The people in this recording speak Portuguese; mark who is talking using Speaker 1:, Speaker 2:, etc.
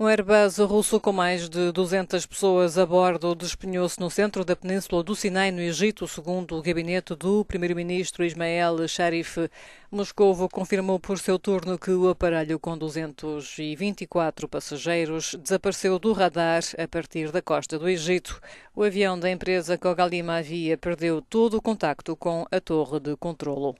Speaker 1: Um Airbus russo com mais de 200 pessoas a bordo despenhou-se no centro da península do Sinai, no Egito, segundo o gabinete do primeiro-ministro Ismael Sharif. Moscovo confirmou por seu turno que o aparelho com 224 passageiros desapareceu do radar a partir da costa do Egito. O avião da empresa Kogalima Avia perdeu todo o contacto com a torre de controlo.